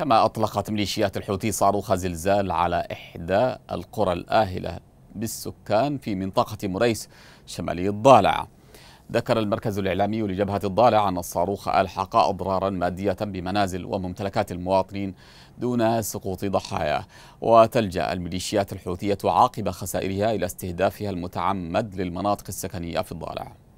كما أطلقت ميليشيات الحوثي صاروخ زلزال على إحدى القرى الآهلة بالسكان في منطقة مريس شمالي الضالع ذكر المركز الإعلامي لجبهة الضالع أن الصاروخ ألحق أضرارا مادية بمنازل وممتلكات المواطنين دون سقوط ضحايا وتلجأ الميليشيات الحوثية عاقب خسائرها إلى استهدافها المتعمد للمناطق السكنية في الضالع